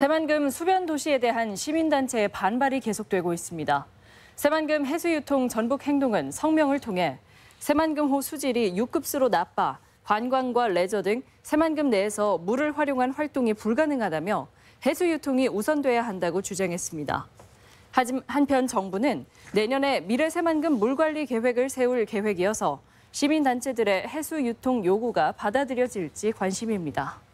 새만금 수변 도시에 대한 시민단체의 반발이 계속되고 있습니다. 새만금 해수유통 전북 행동은 성명을 통해 새만금 호 수질이 6급수로 나빠 관광과 레저 등 새만금 내에서 물을 활용한 활동이 불가능하다며 해수유통이 우선돼야 한다고 주장했습니다. 한편 정부는 내년에 미래 새만금 물관리 계획을 세울 계획이어서 시민단체들의 해수유통 요구가 받아들여질지 관심입니다.